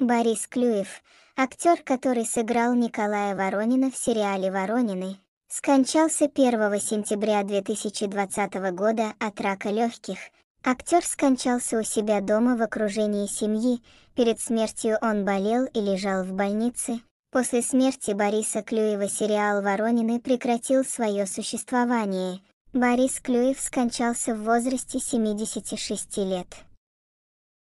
Борис Клюев, актер, который сыграл Николая Воронина в сериале «Воронины», скончался 1 сентября 2020 года от рака легких. Актер скончался у себя дома в окружении семьи, перед смертью он болел и лежал в больнице. После смерти Бориса Клюева сериал «Воронины» прекратил свое существование. Борис Клюев скончался в возрасте 76 лет.